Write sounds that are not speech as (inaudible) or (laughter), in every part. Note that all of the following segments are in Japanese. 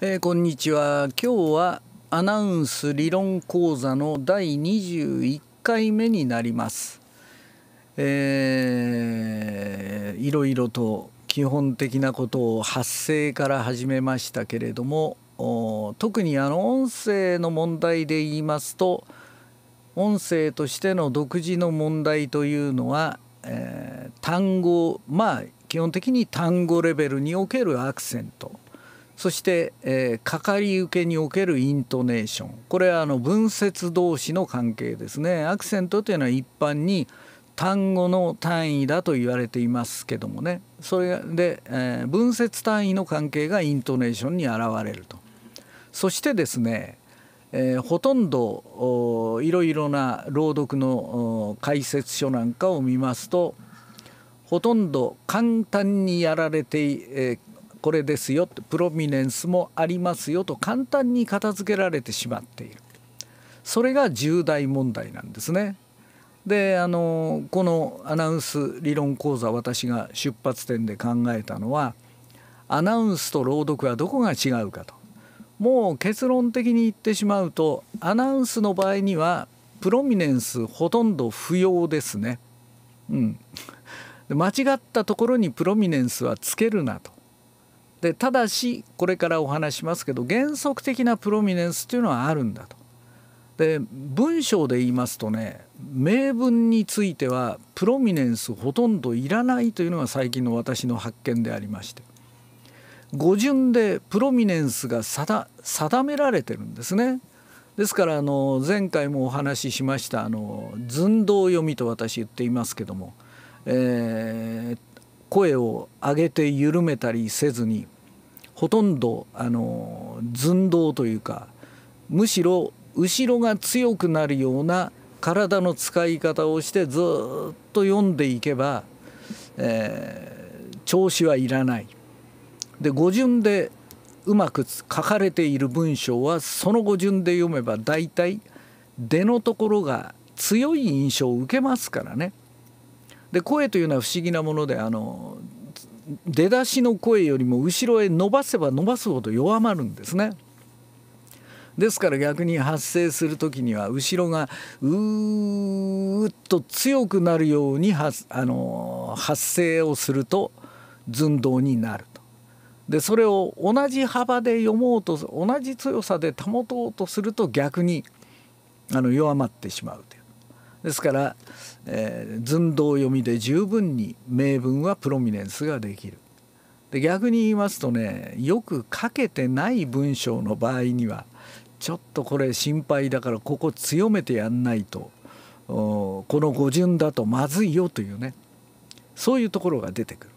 えー、こんにちは今日はアナウンス理論講座の第21回目になります、えー、いろいろと基本的なことを発声から始めましたけれども特にあの音声の問題で言いますと音声としての独自の問題というのは、えー、単語まあ基本的に単語レベルにおけるアクセントそして、えー、かかり受けにおけるイントネーションこれはあの文節同士の関係ですねアクセントというのは一般に単語の単位だと言われていますけどもねそれで、えー、文節単位の関係がイントネーションに現れるとそしてですね、えー、ほとんどいろいろな朗読の解説書なんかを見ますとほとんど簡単にやられて、えー、これですよプロミネンスもありますよと簡単に片付けられてしまっているそれが重大問題なんですね。であのこのアナウンス理論講座私が出発点で考えたのはアナウンスと朗読はどこが違うかともう結論的に言ってしまうとアナウンスの場合にはプロミネンスほとんど不要ですね。うん、間違ったところにプロミネンスはつけるなとでただしこれからお話しますけど原則的なプロミネンスというのはあるんだと。で文章で言いますとね名文についてはプロミネンスほとんどいらないというのが最近の私の発見でありまして語順でプロミネンスが定められてるんですね。ですからあの前回もお話ししましたあの寸胴読みと私言っていますけども、えー、声を上げて緩めたりせずにほとんどあの寸胴というかむしろ後ろが強くなるような体の使い方をしてずっと読んでいけば、えー、調子はいらない。で語順でうまく書かれている文章はその語順で読めば大体出のところが強い印象を受けますからね。で声というのは不思議なものであの出だしの声よりも後ろへ伸ばせば伸ばすほど弱まるんですね。ですから逆に発声する時には後ろがうーっと強くなるように発あの発声をすると寸胴になると。でそれを同じ幅で読もうと同じ強さで保とうとすると逆にあの弱まってしまうという。ですからえー、寸胴読みで十分に名文はプロミネンスができる。で逆に言いますとねよく書けてない文章の場合にはちょっとこれ心配だからここ強めてやんないとこの語順だとまずいよというねそういうところが出てくる。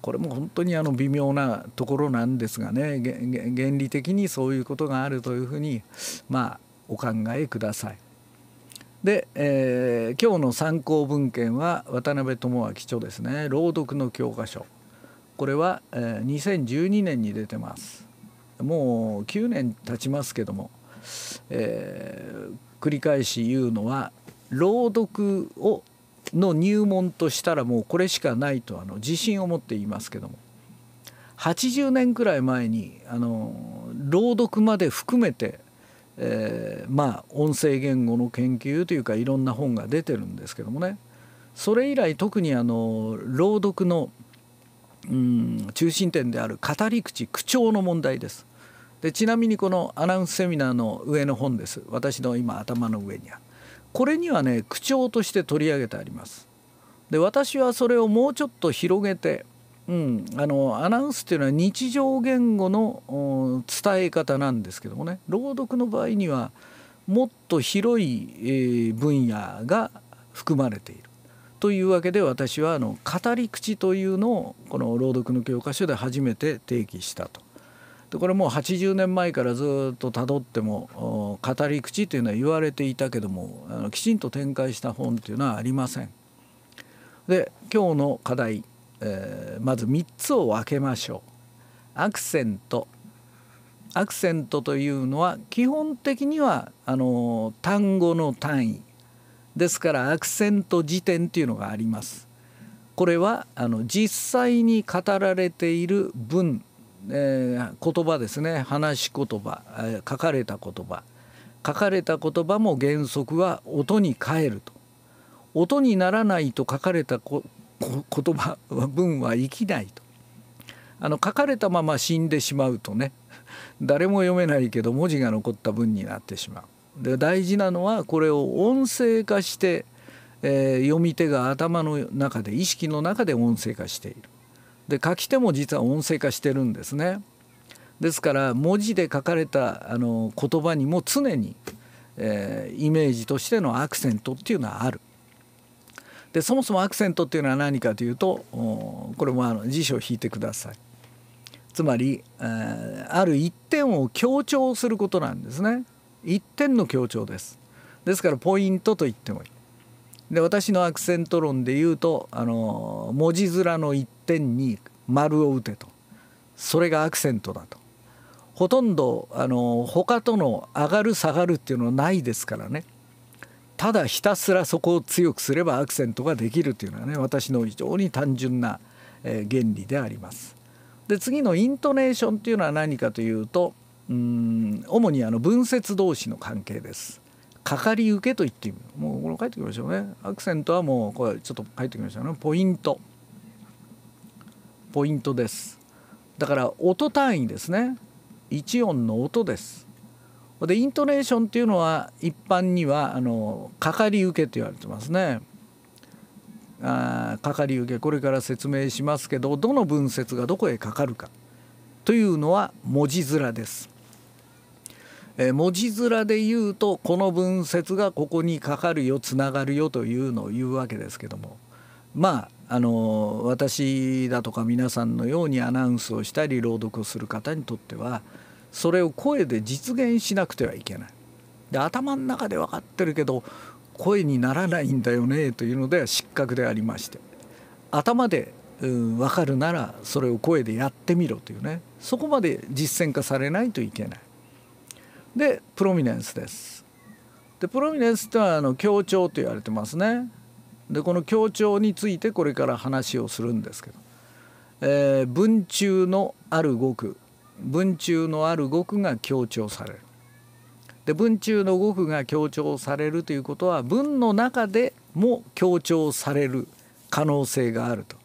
これも本当にあの微妙なところなんですがね原理的にそういうことがあるというふうにまあお考えください。で、えー、今日の参考文献は渡辺智明著ですね朗読の教科書これは、えー、2012年に出てますもう9年経ちますけども、えー、繰り返し言うのは朗読をの入門としたらもうこれしかないとあの自信を持って言いますけども80年くらい前にあの朗読まで含めてえー、まあ音声言語の研究というかいろんな本が出てるんですけどもねそれ以来特にあの朗読の、うん、中心点である語り口口調の問題です。でちなみにこのアナウンスセミナーの上の本です私の今頭の上にはこれにはね口調として取り上げてあります。で私はそれをもうちょっと広げてうん、あのアナウンスっていうのは日常言語の伝え方なんですけどもね朗読の場合にはもっと広い、えー、分野が含まれているというわけで私はあの語り口というのをこの朗読の教科書で初めて提起したと。でこれもう80年前からずっとたどっても語り口というのは言われていたけどもあのきちんと展開した本というのはありません。で今日の課題えー、まず3つを分けましょう。アクセントアクセントというのは基本的にはあの単語の単位ですからアクセント辞典というのがあります。これはあの実際に語られている文、えー、言葉ですね話し言葉、えー、書かれた言葉書かれた言葉も原則は音に変えると音にならないと書かれた言言葉文は生きないとあの書かれたまま死んでしまうとね (laughs) 誰も読めないけど文字が残った文になってしまうで大事なのはこれを音声化して、えー、読み手が頭の中で意識の中で音声化しているで書き手も実は音声化してるんですねですから文字で書かれたあの言葉にも常に、えー、イメージとしてのアクセントっていうのはある。でそもそもアクセントっていうのは何かというとこれもあの辞書を引いてくださいつまりえある一点を強調することなんですね一点の強調ですですからポイントと言ってもいいで私のアクセント論で言うとあの文字面の一点に丸を打てとそれがアクセントだとほとんどあの他との上がる下がるっていうのはないですからねただひたすらそこを強くすればアクセントができるというのはね私の非常に単純な原理であります。で次のイントネーションというのは何かというとうん主にあの文節同士の関係です。かかり受けと言ってもうこれ書いておきましょうねアクセントはもうこれちょっと書いておきましょうねポイントポイントですだから音単位ですね1音の音ですでイントネーションっていうのは一般にはあのかかり受けと言われてますね。あかかり受けこれから説明しますけどどの文節がどこへかかるかというのは文字面です。え文字面で言うとこの文節がここにかかるよつながるよというのを言うわけですけどもまああの私だとか皆さんのようにアナウンスをしたり朗読をする方にとっては「それを声で実現しなくてはいけない。で頭の中で分かってるけど声にならないんだよねというのでは失格でありまして頭で、うん、分かるならそれを声でやってみろというねそこまで実践化されないといけない。でプロミネンスです。でプロミネンスってはあの強調と言われてますね。でこの強調についてこれから話をするんですけど、えー、文中のある語句文中のある語句が強調される。で文中の語句が強調されるということは文の中でも強調される可能性があると。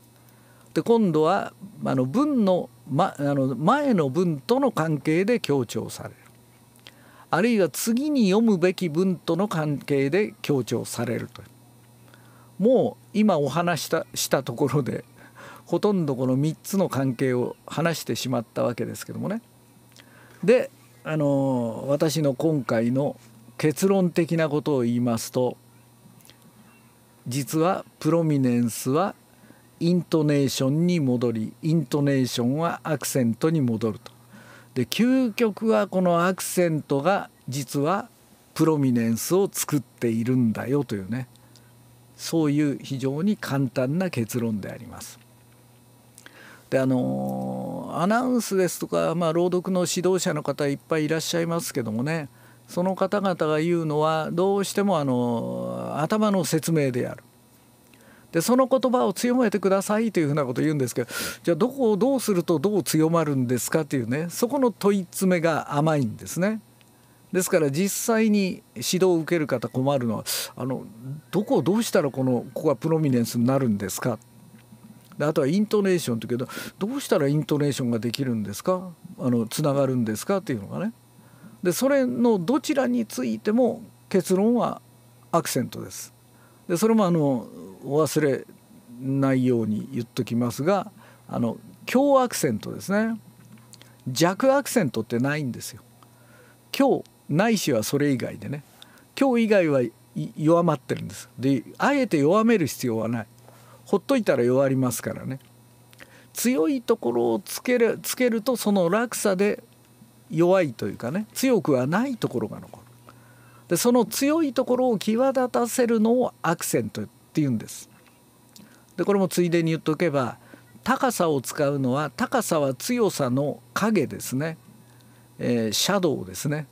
で今度はあの文の,、ま、あの前の文との関係で強調されるあるいは次に読むべき文との関係で強調されるともう今お話したしたところでほとんどこの3つの関係を話してしまったわけですけどもね。であの私の今回の結論的なことを言いますと実はプロミネンスはイントネーションに戻りイントネーションはアクセントに戻ると。で究極はこのアクセントが実はプロミネンスを作っているんだよというねそういう非常に簡単な結論であります。であのアナウンスですとか、まあ、朗読の指導者の方いっぱいいらっしゃいますけどもねその方々が言うのはどうしてもあの頭の説明である。でその言葉を強めてくださいというふうなことを言うんですけどじゃあどこをどうするとどう強まるんですかというねそこの問い詰めが甘いんですね。ですから実際に指導を受ける方困るのはあのどこをどうしたらこのここがプロミネンスになるんですかであとはイントネーションってうけどどうしたらイントネーションができるんですかあのつながるんですかっていうのがねでそれのどちらについても結論はアクセントです。でそれもあのお忘れないように言っときますがあの強アクセントですね弱アクセントってないんですよ。強ないしはそれ以外でね強以外は弱まってるんです。であえて弱める必要はない。ほっといたら弱りますからね強いところをつけるつけるとその落差で弱いというかね強くはないところが残るでその強いところを際立たせるのをアクセントって言うんですでこれもついでに言っとけば高さを使うのは高さは強さの影ですね、えー、シャドウですね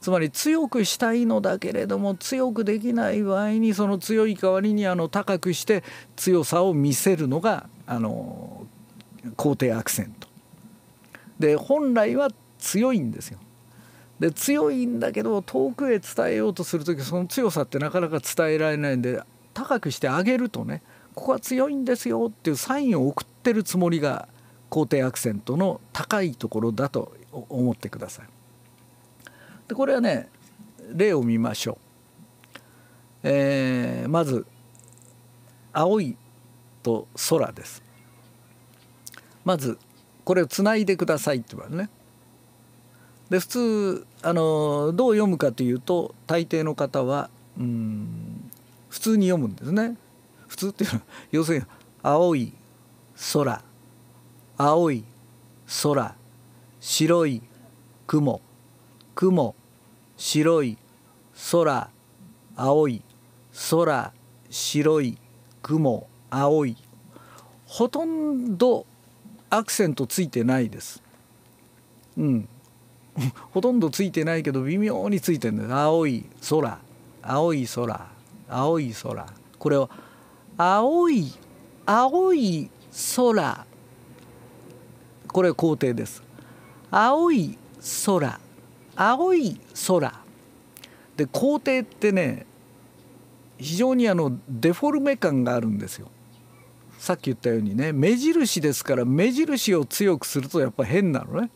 つまり強くしたいのだけれども強くできない場合にその強い代わりにあの高くして強さを見せるのがあの肯定アクセント。で本来は強いんですよ。で強いんだけど遠くへ伝えようとする時その強さってなかなか伝えられないんで高くしてあげるとねここは強いんですよっていうサインを送ってるつもりが肯定アクセントの高いところだと思ってください。でこれはね例を見ましょう。えー、まず青いと空です。まずこれをつないでくださいって言われるね。で普通あのどう読むかというと大抵の方はうん普通に読むんですね。普通っていうのは (laughs) 要するに青い空青い空白い雲雲白い空青い空白い雲青いほとんどアクセントついてないです。うん (laughs) ほとんどついてないけど微妙についてるんです青い空青い空青い空これを青い青い空これ肯定です青い空青い空で皇帝ってね非常にあのデフォルメ感があるんですよ。さっき言ったようにね目印ですから目印を強くするとやっぱ変なのね。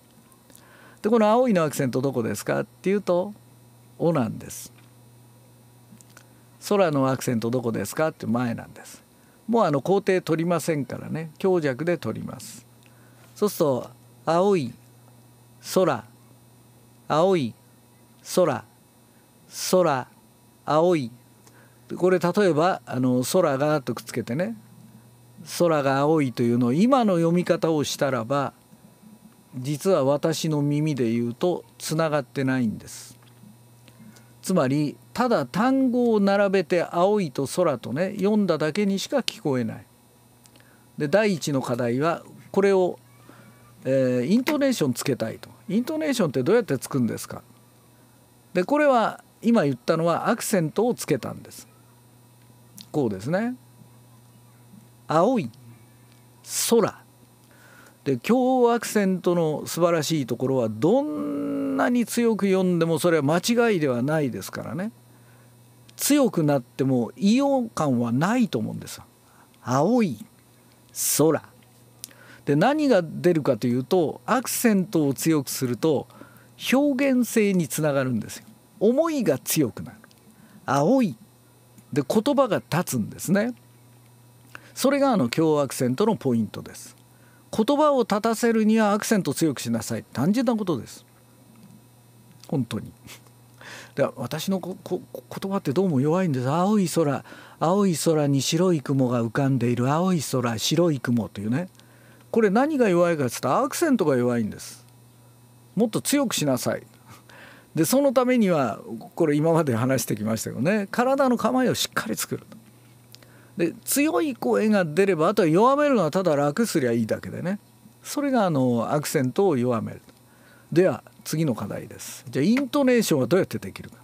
でこの青いのアクセントどこですかっていうと「お」なんです。空のアクセントどこですかって前なんです。もうあの工程取りませんからね強弱で取ります。そうすると「青い」「空」青い空空青いこれ例えばあの空がとくっつけてね空が青いというのを今の読み方をしたらば実は私の耳で言うとつながってないんです。つまりただ単語を並べて「青い」と「空」とね読んだだけにしか聞こえない。で第一の課題はこれを、えー、イントネーションつけたいと。イントネーションってどうやってつくんですかでこれは今言ったのはアクセントをつけたんですこうですね青い空で強アクセントの素晴らしいところはどんなに強く読んでもそれは間違いではないですからね強くなっても異様感はないと思うんです青い空で何が出るかというとアクセントを強くすると表現性につながるんですよ思いが強くなる青いで言葉が立つんですねそれがあの強アクセントのポイントです言葉を立たせるにはアクセント強くしなさい単純なことです本当にで私のここ言葉ってどうも弱いんです青い空青い空に白い雲が浮かんでいる青い空白い雲というねこれ何が弱いかっつったらアクセントが弱いんですもっと強くしなさいでそのためにはこれ今まで話してきましたけどね体の構えをしっかり作るで強い声が出ればあとは弱めるのはただ楽すりゃいいだけでねそれがあのアクセントを弱めるでは次の課題ですじゃあイントネーションはどうやってできるか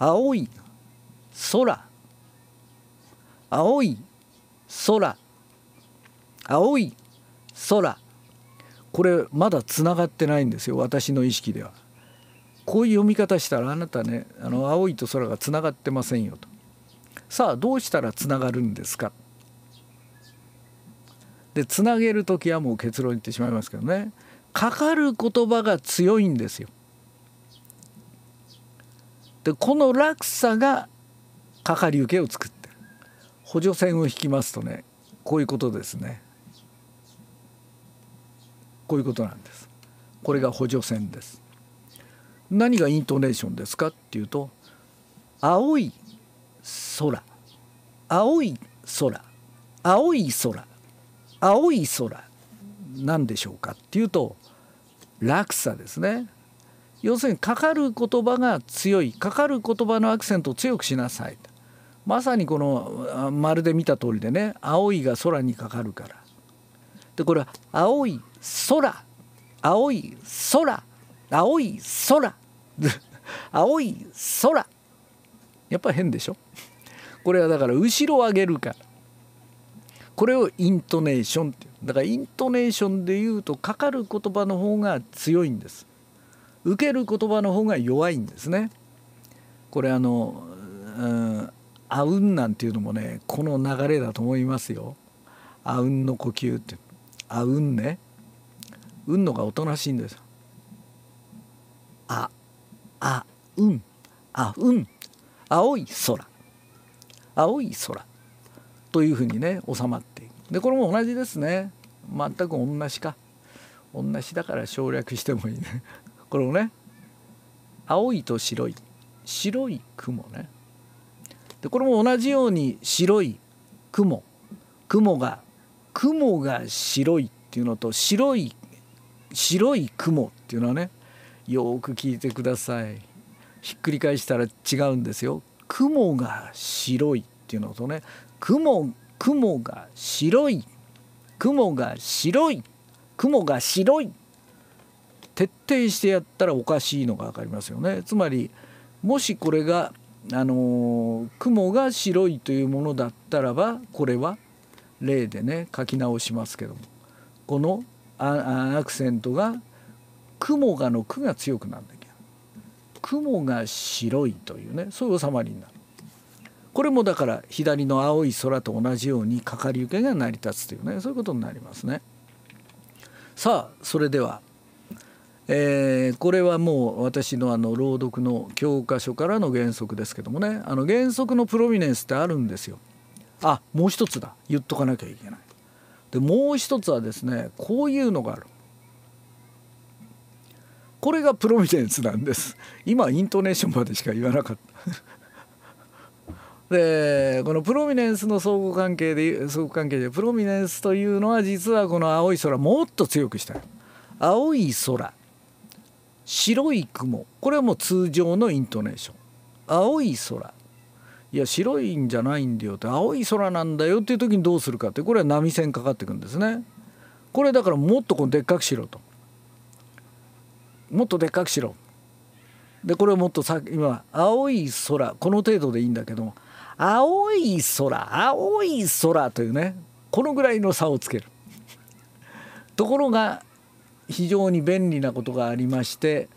青い空青い空青い空これまだつながってないんですよ私の意識では。こういう読み方したらあなたねあの青いと空がつながってませんよと。さあどうしたらつながるんですかでつなげる時はもう結論言ってしまいますけどねかかる言葉が強いんですよ。でこの落差がかかり受けを作って補助線を引きますとねこういうことですね。こういうことなんですこれが補助線です何がイントネーションですかっていうと青い空青い空青い空青い空なんでしょうかっていうと落差ですね要するにかかる言葉が強いかかる言葉のアクセントを強くしなさいまさにこのまるで見た通りでね青いが空にかかるからでこれは青い空青い空青い空 (laughs) 青い空やっぱ変でしょこれはだから後ろを上げるからこれをイントネーションってだからイントネーションで言うとかかる言葉の方が強いんです受ける言葉の方が弱いんですねこれあのうんあうんなんていうのもねこの流れだと思いますよあうんの呼吸ってあうんね運のがおとなしいんですああうんあうん青い空青い空というふうにね収まっていくでこれも同じですね全く同じか同じだから省略してもいいね (laughs) これもね青いと白い白い雲ねでこれも同じように白い雲雲が雲が白いっていうのと白い白い雲っていうのはねよく聞いてくださいひっくり返したら違うんですよ雲が白いっていうのとね雲雲が白い雲が白い雲が白い徹底してやったらおかしいのが分かりますよねつまりもしこれがあのー、雲が白いというものだったらばこれは例でね書き直しますけどもこのアクセントが雲がの「く」が強くなるんだけど雲が白いというねそういう収まりになる。これもだから左の青い空と同じようにかかり受けが成り立つというねそういうことになりますね。さあそれでは、えー、これはもう私のあの朗読の教科書からの原則ですけどもねあの原則のプロミネンスってあるんですよ。あもう一つだ言っとかなきゃいけない。でもう一つはですねこういうのがあるこれがプロビデンスなんです今イントネーションまでしか言わなかった (laughs) でこのプロミネンスの相互関係で相互関係でプロミネンスというのは実はこの青い空もっと強くしたい青い空白い雲これはもう通常のイントネーション青い空いや白いんじゃないんだよって青い空なんだよっていう時にどうするかってこれは波線かかってくんですね。これだからもっとこうでっかくしろと。もっとでっかくしろ。でこれをもっとさ今青い空この程度でいいんだけども青い空青い空というねこのぐらいの差をつける。ところが非常に便利なことがありまして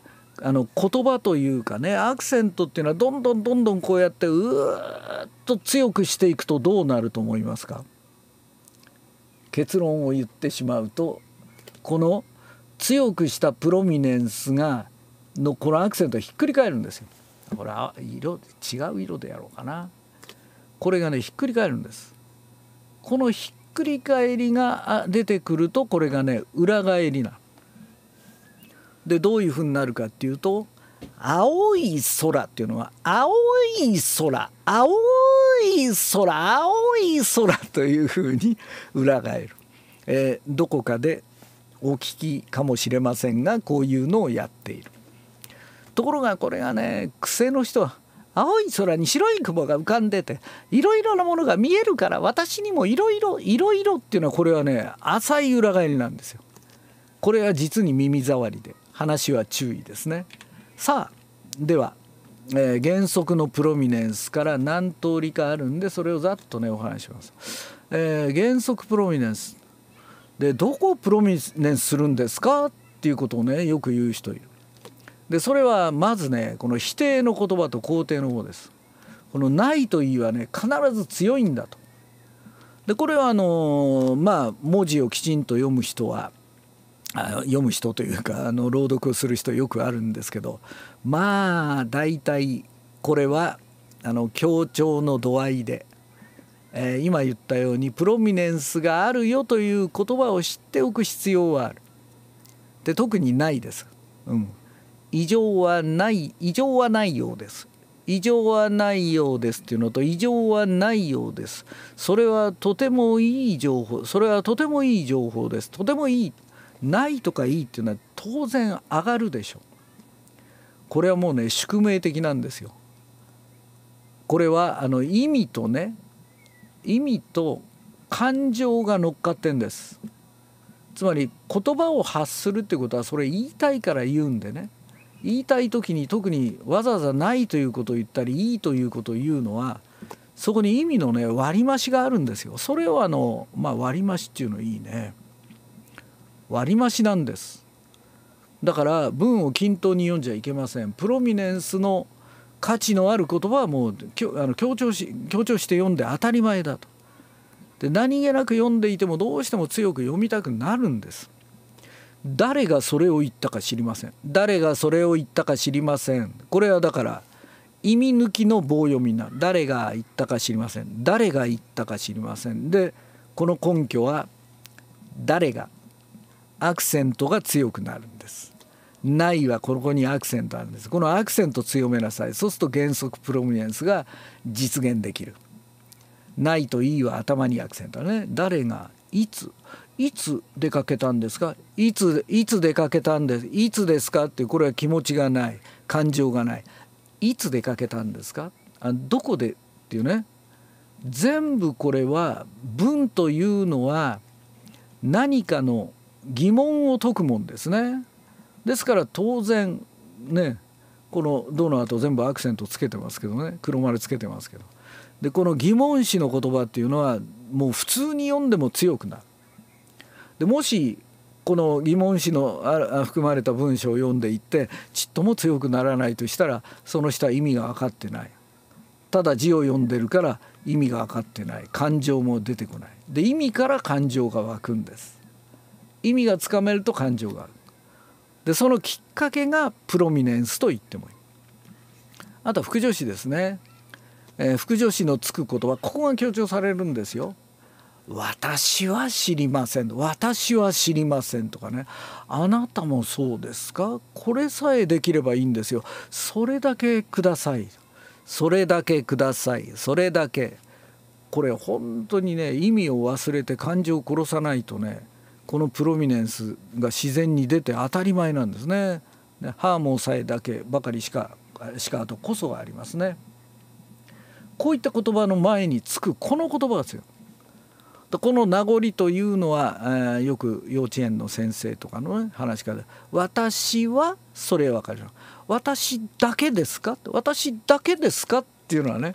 あの言葉というかねアクセントっていうのはどんどんどんどんこうやってうーっと強くしていくとどうなると思いますか結論を言ってしまうとこの強くしたプロミネンスがのこのアクセントひっくり返るんですよ。これ色違う色でやろうかな。これがねひっくり返るんです。このひっくり返りが出てくるとこれがね裏返りなでどういうふうになるかっていうと青い空っていうのは青い空青い空青い空というふうに裏返る、えー、どこかでお聞きかもしれませんがこういうのをやっているところがこれがね癖の人は青い空に白い雲が浮かんでていろいろなものが見えるから私にもいろいろいろいろっていうのはこれはね浅い裏返りなんですよ。これは実に耳障りで話は注意ですね。さあでは、えー、原則のプロミネンスから何通りかあるんでそれをざっとねお話します。えー、原則プロミネンスでどこをプロミネンスするんですかっていうことをねよく言う人いる。でそれはまずねこの否定の言葉と肯定の方です。この「ない」と「いい」はね必ず強いんだと。でこれはあのまあ文字をきちんと読む人は読む人というかあの朗読をする人よくあるんですけどまあ大体これはあの協調の度合いで、えー、今言ったようにプロミネンスがあるよという言葉を知っておく必要はある。で特にないです。うん、異常はない異常はないようです。異常はないようですっていうのと異常はないようです。それはとてもいい情報それはとてもいい情報です。とてもいいないとかいいっていうのは当然上がるでしょうこれはもうね宿命的なんですよこれはあの意味とね意味と感情が乗っかってんですつまり言葉を発するってことはそれ言いたいから言うんでね言いたい時に特にわざわざないということを言ったりいいということを言うのはそこに意味のね割増しがあるんですよ。それをあの、まあ、割増しっていうのいいね。割増なんですだから文を均等に読んじゃいけませんプロミネンスの価値のある言葉はもうあの強調し強調して読んで当たり前だとで何気なく読んでいてもどうしても強く読みたくなるんです誰がそれを言ったか知りません誰がそれを言ったか知りませんこれはだから意味抜きの棒読みな誰が言ったか知りません誰が言ったか知りませんでこの根拠は誰がアクセントが強くなるんですないはここにアクセントあるんですこのアクセント強めなさいそうすると原則プロミネンスが実現できるないといいは頭にアクセントね誰がいついつ出かけたんですかいついつ出かけたんですいつですかってこれは気持ちがない感情がないいつ出かけたんですかあどこでっていうね全部これは文というのは何かの疑問を解くもんですね。ですから当然ねこの「ド」の後全部アクセントつけてますけどね黒丸つけてますけどでこの疑問詞の言葉っていうのはもう普通に読んでも強くなる。でもしこの疑問詞の含まれた文章を読んでいってちっとも強くならないとしたらその下意味が分かってないただ字を読んでるから意味が分かってない感情も出てこないで意味から感情が湧くんです意味がつかめると感情があるでそのきっかけがプロミネンスと言ってもいいあとは副助詞ですね、えー、副助詞のつくことはここが強調されるんですよ私は知りません私は知りませんとかねあなたもそうですかこれさえできればいいんですよそれだけくださいそれだけくださいそれだけこれ本当にね意味を忘れて感情を殺さないとねこのプロミネンスが自然に出て当たり前なんですね。ハーモンさえだけばかりしかしかとこそがありますね。こういった言葉の前につくこの言葉が強い。この名残というのは、えー、よく幼稚園の先生とかの、ね、話から「私はそれ分かる私だけですか?」私だけですかっていうのはね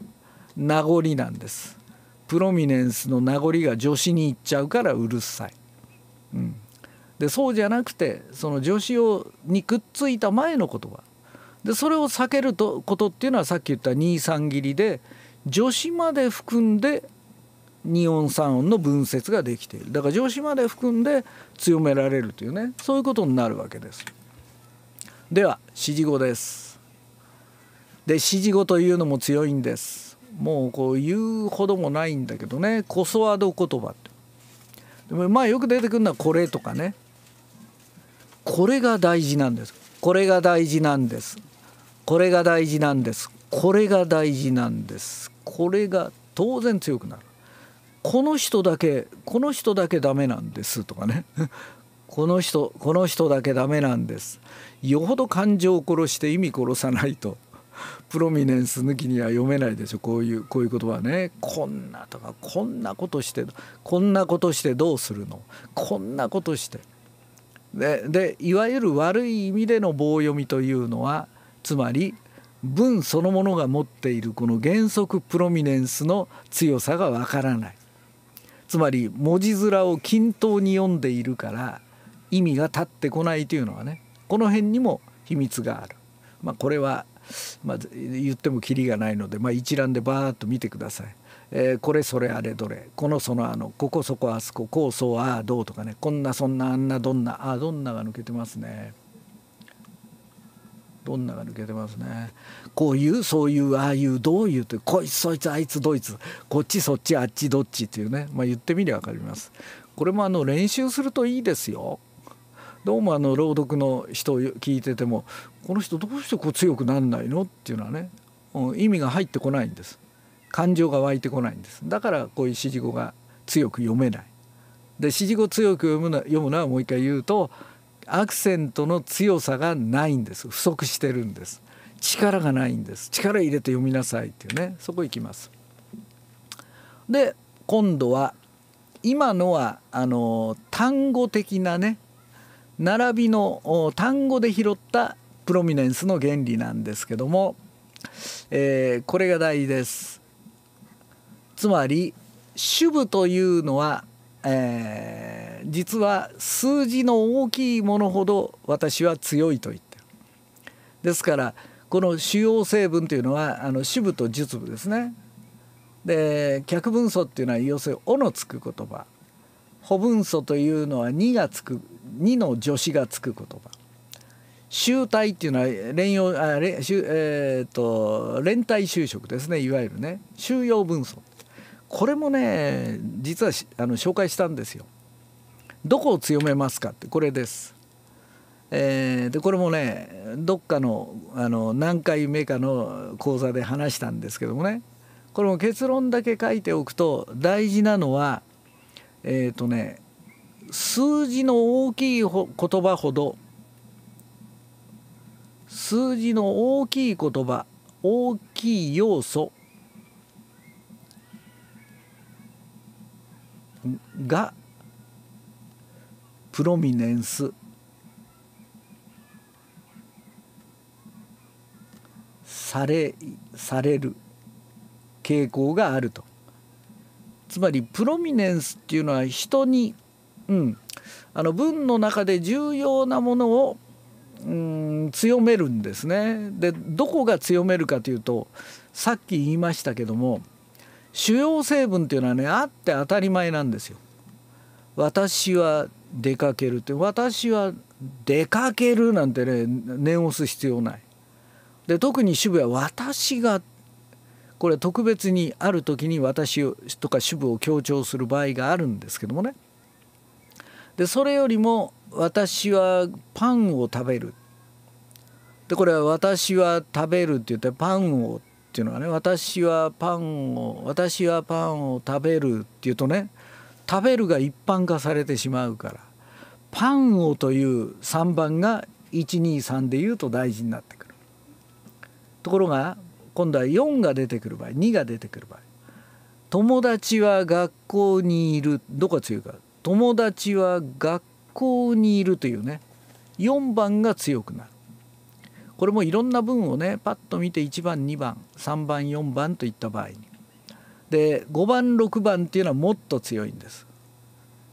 名残なんです。プロミネンスの名残が助詞に行っちゃうからうるさい。でそうじゃなくてその助詞をにくっついた前の言葉でそれを避けるとことっていうのはさっき言った2三切りで助詞まで含んで2音3音の分節ができているだから助詞まで含んで強められるというねそういうことになるわけです。では指示語です。で指示語というのも強いんです。もうこう言うほどもないんだけどね「こそわど言葉」でもまあよく出てくるのはこれとかねこれが大事なんですこれが大事なんですこれが大事なんですこれが大事なんですこれが当然強くなるこの人だけこの人だけダメなんですとかね (laughs) この人この人だけダメなんですよほど感情を殺して意味殺さないとプロミネンス抜きには読めないでしょこういうこういう言葉ねこんなとかこんなことしてこんなことしてどうするのこんなことしてででいわゆる悪い意味での棒読みというのはつまり文そのものが持っているこの原則プロミネンスの強さがわからないつまり文字面を均等に読んでいるから意味が立ってこないというのはねこの辺にも秘密がある。まあ、これはまあ、言ってもきりがないので、まあ、一覧でバーッと見てください。えー、これそれあれどれこのそのあのここそこあそここうそうああどうとかねこんなそんなあんなどんなああどんなが抜けてますね。どんなが抜けてますねこういうそういうああいうどういうというこいつそいつあいつどいつこっちそっちあっちどっちっていうね、まあ、言ってみりゃ分かりますこれもあの練習するといいですよどうもあの朗読の人を聞いててもこの人どうしてこう強くなんないのっていうのはねうん、意味が入ってこないんです感情が湧いてこないんですだからこういう指示語が強く読めないで指示語強く読むな読むのはもう一回言うとアクセントの強さがないんです不足してるんです力がないんです力入れて読みなさいっていうねそこ行きますで今度は今のはあの単語的なね並びの単語で拾ったプロミネンスの原理なんですけども、えー、これが大事です。つまり主部というのは、えー、実は数字の大きいものほど私は強いと言ってる。ですからこの主要成分というのはあの主部と術部ですね。で脚分素っていうのは要するに「お」のつく言葉。補分素というのは2がつく2の助詞がつく言葉集大っていうのは連用あれ、えーと、連帯就職ですねいわゆるね収容分村これもね実はあの紹介したんですよ。どこを強めますかってこれです。えー、でこれもねどっかのあの何回目かの講座で話したんですけどもねこれも結論だけ書いておくと大事なのはえっ、ー、とね数字の大きい言葉ほど数字の大きい言葉大きい要素がプロミネンスされされる傾向があるとつまりプロミネンスっていうのは人に、うん、あの文の中で重要なものをうん強めるんですね。でどこが強めるかというとさっき言いましたけども主要成分っていうのはねあって当たり前なんですよ。私は出かけるって私は出かけるなんてね念を押す必要ない。で特に主部は私がこれ特別にある時に私とか主部を強調する場合があるんですけどもね。でそれよりも私はパンを食べるでこれは「私は食べる」って言って「パンを」っていうのはね「私はパンを私はパンを食べる」っていうとね「食べる」が一般化されてしまうから「パンを」という3番が123で言うと大事になってくる。ところが今度は4が出てくる場合2が出てくる場合友達は学校にいるどこが強いか友達は学向にいるというね4番が強くなるこれもいろんな文をねパッと見て1番2番3番4番といった場合にで5番6番っていうのはもっと強いんです。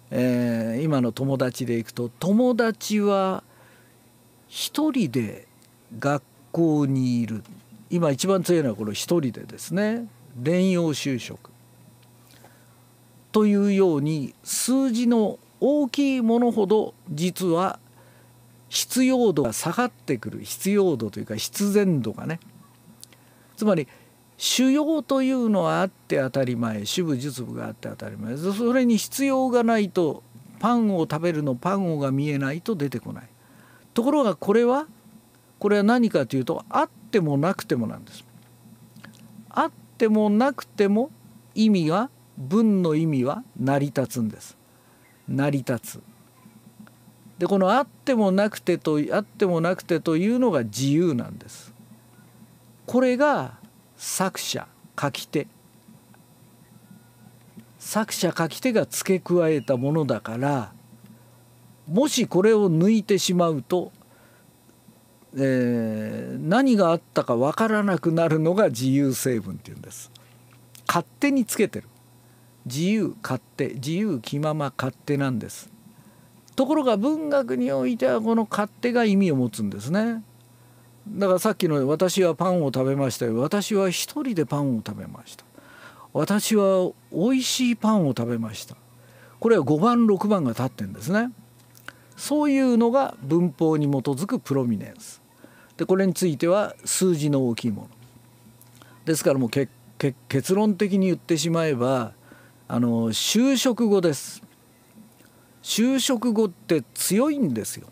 えー、今の友達でいくと友達は1人で学校にいる今一番強いのはこの1人でですね連用就職というように数字の大きいものほど実は必要度が下がってくる必要度というか必然度がねつまり主要というのはあって当たり前主部術部があって当たり前それに必要がないとパンを食べるのパンをが見えないと出てこないところがこれはこれは何かというとあってもなくてもなんですあってもなくても意味は文の意味は成り立つんです成り立つでこのあってもなくてとあってもなくてというのが自由なんですこれが作者書き手作者書き手が付け加えたものだからもしこれを抜いてしまうと、えー、何があったか分からなくなるのが自由成分っていうんです勝手につけてる自由勝手自由気まま勝手なんですところが文学においてはこの勝手が意味を持つんですねだからさっきの「私はパンを食べましたよ」「私は一人でパンを食べました」「私は美味しいパンを食べました」これは5番6番が立ってんですねそういうのが文法に基づくプロミネンスでこれについては数字の大きいものですからもう結論的に言ってしまえばあの就職後です就職後って強いんですよ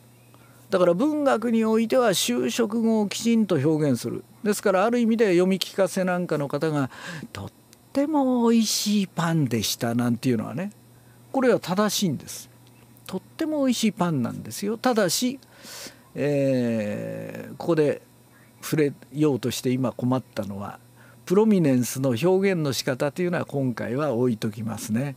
だから文学においては就職後をきちんと表現するですからある意味で読み聞かせなんかの方がとっても美味しいパンでしたなんていうのはねこれは正しいんですとっても美味しいパンなんですよただし、えー、ここで触れようとして今困ったのはプロミネンスの表現の仕方というのは今回は置いときますね。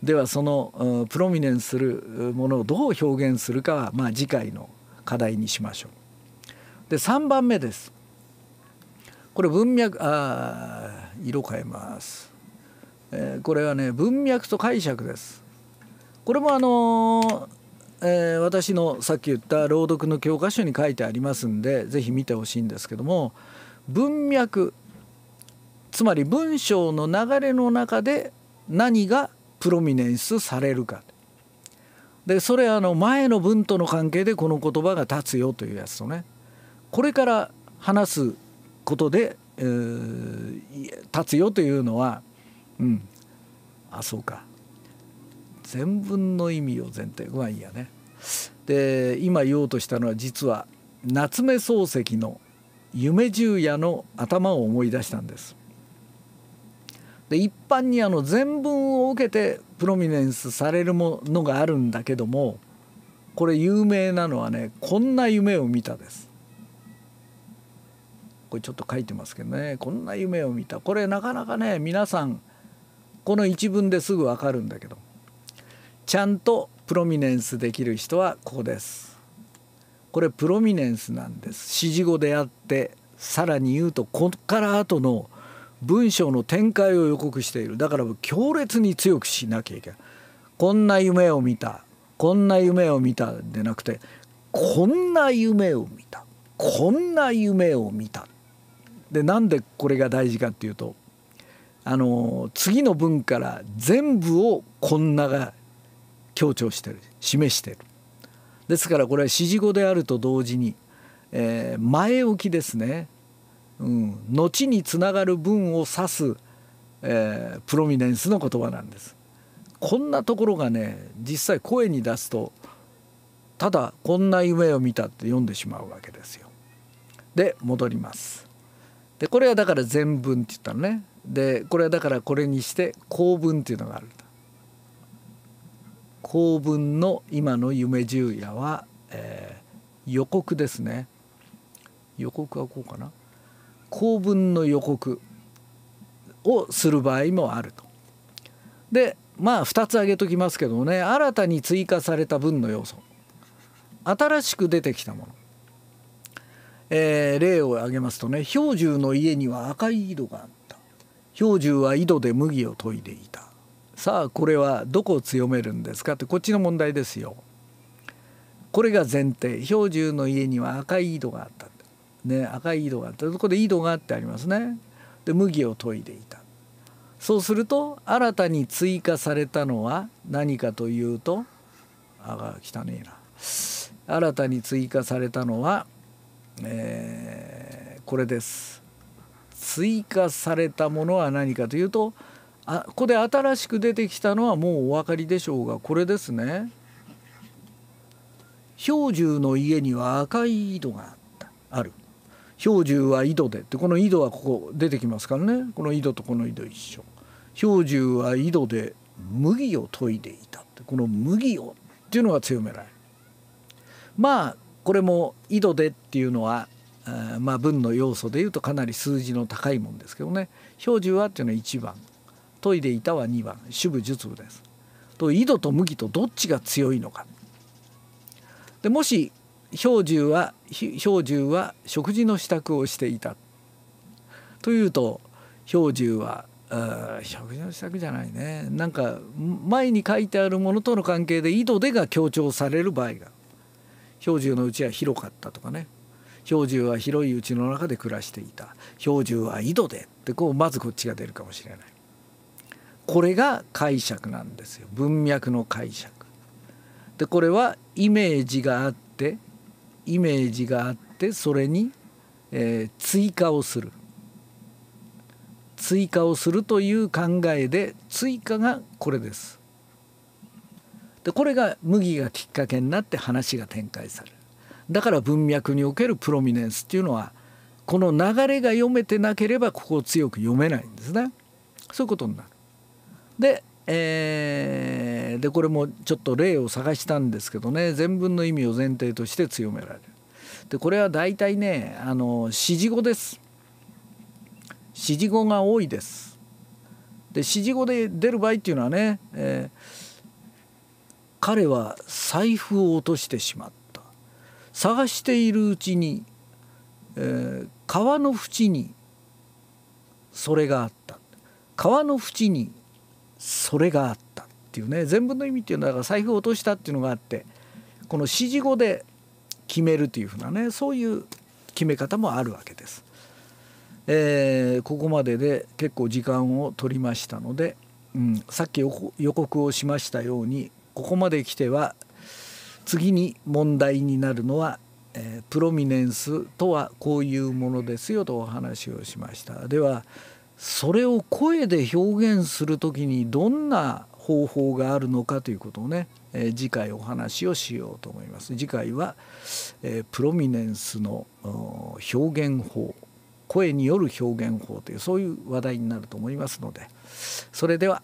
ではそのプロミネンスするものをどう表現するかは、まあ、次回の課題にしましょう。で3番目です。これ文脈あ色変えます、えー、これはね文脈と解釈ですこれもあのー、えー、私のさっき言った朗読の教科書に書いてありますんで是非見てほしいんですけども文脈つまり文章の流れの中で何がプロミネンスされるかでそれあの前の文との関係でこの言葉が立つよというやつとねこれから話すことで、えー、立つよというのはうんあそうか全文の意味を前提まあいいやね。で今言おうとしたのは実は夏目漱石の「夢十夜」の頭を思い出したんです。で一般にあの全文を受けてプロミネンスされるものがあるんだけどもこれ有名なのはね「こんな夢を見た」です。これちょっと書いてますけどね「こんな夢を見た」これなかなかね皆さんこの一文ですぐわかるんだけどちゃんとプロミネンスできる人はここです。これプロミネンスなんです。指示語であってさらに言うとこっから後の「文章の展開を予告しているだから強烈に強くしなきゃいけないこんな夢を見たこんな夢を見たでなくてこんな夢を見たこんな夢を見たでなんでこれが大事かっていうとあの次の文から全部を「こんな」が強調してる示してる。ですからこれは指示語であると同時に、えー、前置きですねうん、後につながる文を指す、えー、プロミネンスの言葉なんです。こんなところがね実際声に出すとただこんな夢を見たって読んでしまうわけですよ。で戻ります。でこれはだから全文って言ったのね。でこれはだからこれにして公文っていうのがある。公文の今の夢十夜は、えー、予告ですね。予告はこうかな。公文の予告をする場合もあると。でまあ2つ挙げときますけどもね新たに追加された分の要素新しく出てきたもの、えー、例を挙げますとね兵十の家には赤い井戸があった兵十は井戸で麦を研いでいたさあこれはどこを強めるんですかってこっちの問題ですよ。これが前提兵十の家には赤い井戸があったね、赤い井戸があってそこで井戸があってありますね。で麦を研いでいた。そうすると新たに追加されたのは何かというとあが汚ねえな新たに追加されたのは、えー、これです追加されたものは何かというとあここで新しく出てきたのはもうお分かりでしょうがこれですね「兵十の家には赤い井戸があったある」標準は井戸でってこの井戸はここ出てきますからねこの井戸とこの井戸一緒標準は井戸で麦を研いでいたってこの麦をっていうのが強められるまあこれも井戸でっていうのはまあ文の要素でいうとかなり数字の高いもんですけどね標準はっていうのは1番研いでいたは2番主部術部ですと井戸と麦とどっちが強いのかでもし兵十は兵十は食事の支度をしていたというと兵十は食事の支度じゃないねなんか前に書いてあるものとの関係で井戸でが強調される場合が兵十のうちは広かったとかね兵十は広いうちの中で暮らしていた兵十は井戸でってこうまずこっちが出るかもしれないこれが解釈なんですよ文脈の解釈でこれはイメージがあってイメージがあってそれに、えー、追加をする追加をするという考えで追加がこれです。でこれが麦がきっかけになって話が展開される。だから文脈におけるプロミネンスっていうのはこの流れが読めてなければここを強く読めないんですね。そういうことになる。でえー、でこれもちょっと例を探したんですけどね全文の意味を前提として強められる。でこれは大体ねあの指示語です。指示語が多いです。で指示語で出る場合っていうのはね、えー、彼は財布を落としてしまった探しているうちに、えー、川の縁にそれがあった川の縁にそれがあったっていうね全文の意味っていうのはだから財布を落としたっていうのがあってこの指示語で決めるというふうなねそういう決め方もあるわけです。えー、ここまでで結構時間を取りましたので、うん、さっき予告をしましたようにここまで来ては次に問題になるのは、えー、プロミネンスとはこういうものですよとお話をしました。ではそれを声で表現する時にどんな方法があるのかということをね、えー、次回お話をしようと思います。次回は、えー、プロミネンスの表現法声による表現法というそういう話題になると思いますのでそれでは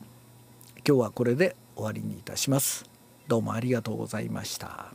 今日はこれで終わりにいたします。どうもありがとうございました。